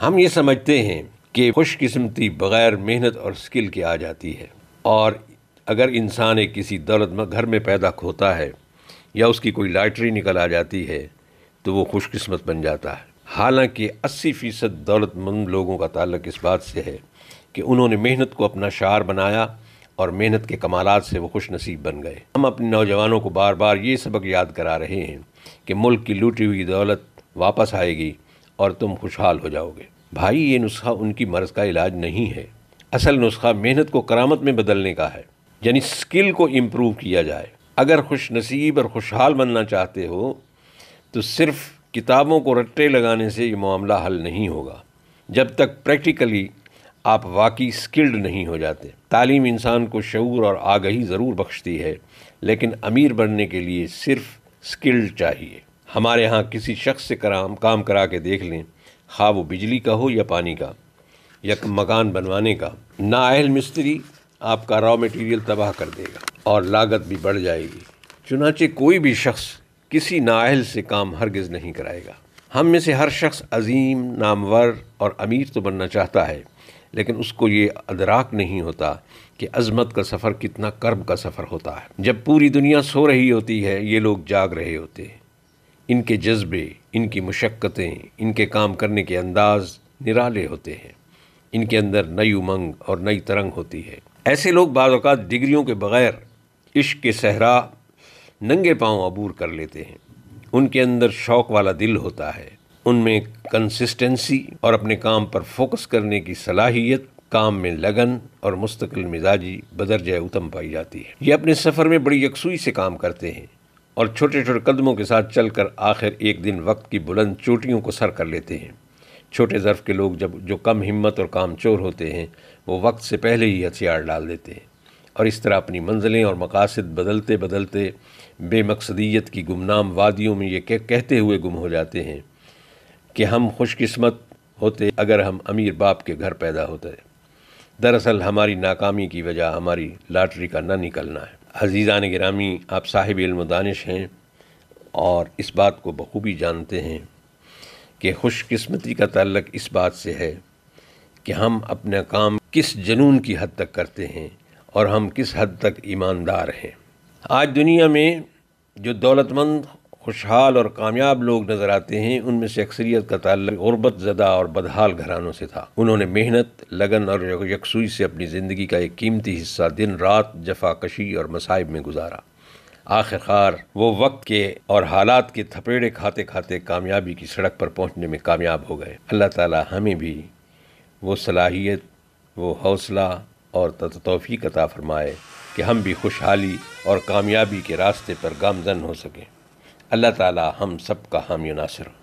हम ये समझते हैं कि ख़ुशकस्मती बग़ैर मेहनत और स्किल के आ जाती है और अगर इंसान एक किसी दौलत में घर में पैदा होता है या उसकी कोई लाटरी निकल आ जाती है तो वो खुशकस्मत बन जाता है हालांकि 80 फ़ीसद दौलतमंद लोगों का ताल्लक इस बात से है कि उन्होंने मेहनत को अपना शार बनाया और मेहनत के कमालत से वो खुश नसीब बन गए हम अपने नौजवानों को बार बार ये सबक याद करा रहे हैं कि मुल्क की लूटी हुई दौलत वापस आएगी और तुम खुशहाल हो जाओगे भाई ये नुस्खा उनकी मर्ज़ का इलाज नहीं है असल नुस्खा मेहनत को करामत में बदलने का है यानी स्किल को इम्प्रूव किया जाए अगर खुश नसीब और खुशहाल बनना चाहते हो तो सिर्फ किताबों को रट्टे लगाने से ये मामला हल नहीं होगा जब तक प्रैक्टिकली आप वाकई स्किल्ड नहीं हो जाते तालीम इंसान को शूर और आगही ज़रूर बख्शती है लेकिन अमीर बनने के लिए सिर्फ स्किल्ड चाहिए हमारे यहाँ किसी शख्स से कराम काम करा के देख लें खा हाँ, वो बिजली का हो या पानी का या मकान बनवाने का नाअहल मिस्त्री आपका रॉ मटेरियल तबाह कर देगा और लागत भी बढ़ जाएगी चुनाचे कोई भी शख्स किसी नाअहल से काम हरगिज़ नहीं कराएगा हम में से हर शख्स अजीम नामवर और अमीर तो बनना चाहता है लेकिन उसको ये अदराक नहीं होता कि अजमत का सफ़र कितना कर्ब का सफ़र होता है जब पूरी दुनिया सो रही होती है ये लोग जाग रहे होते हैं इनके जज्बे इनकी मशक्क़तें इनके काम करने के अंदाज निराले होते हैं इनके अंदर नई उमंग और नई तरंग होती है ऐसे लोग बाज़ात डिग्रियों के बग़ैर इश्क के सहरा नंगे पाँव अबूर कर लेते हैं उनके अंदर शौक़ वाला दिल होता है उनमें कंसिस्टेंसी और अपने काम पर फोकस करने की सलाहियत काम में लगन और मुस्तकिल मिजाजी बदरजय उत्तम पाई जाती है ये अपने सफ़र में बड़ी यकसुई से काम करते हैं और छोटे छोटे कदमों के साथ चलकर आखिर एक दिन वक्त की बुलंद चोटियों को सर कर लेते हैं छोटे ज़र्फ़ के लोग जब जो कम हिम्मत और कामचोर होते हैं वो वक्त से पहले ही हथियार डाल देते हैं और इस तरह अपनी मंजिलें और मकासद बदलते बदलते बेमकसदियत की गुमनाम वादियों में ये कह, कहते हुए गुम हो जाते हैं कि हम खुशकस्मत होते अगर हम अमीर बाप के घर पैदा होते दरअसल हमारी नाकामी की वजह हमारी लाटरी का न निकलना है अजीज़ान ग्रामी आप साहिब इल्म दानिश हैं और इस बात को बखूबी जानते हैं कि खुशकस्मती का तल्लक इस बात से है कि हम अपना काम किस जनून की हद तक करते हैं और हम किस हद तक ईमानदार हैं आज दुनिया में जो दौलतमंद खुशहाल और कामयाब लोग नज़र आते हैं उनमें से अक्सरियत का ताल्लुक ज़दा और बदहाल घरानों से था उन्होंने मेहनत लगन और यकसुई से अपनी ज़िंदगी का एक कीमती हिस्सा दिन रात जफाकशी और मसाइब में गुजारा आखिरकार वो वक्त के और हालात के थपेड़े खाते खाते कामयाबी की सड़क पर पहुंचने में कामयाब हो गए अल्लाह ताला हमें भी वो सलाहियत वो हौसला और तोफ़ी कता फरमाए कि हम भी खुशहाली और कामयाबी के रास्ते पर गामजन हो सकें अल्लाह ताला हम सब का हामी नासिर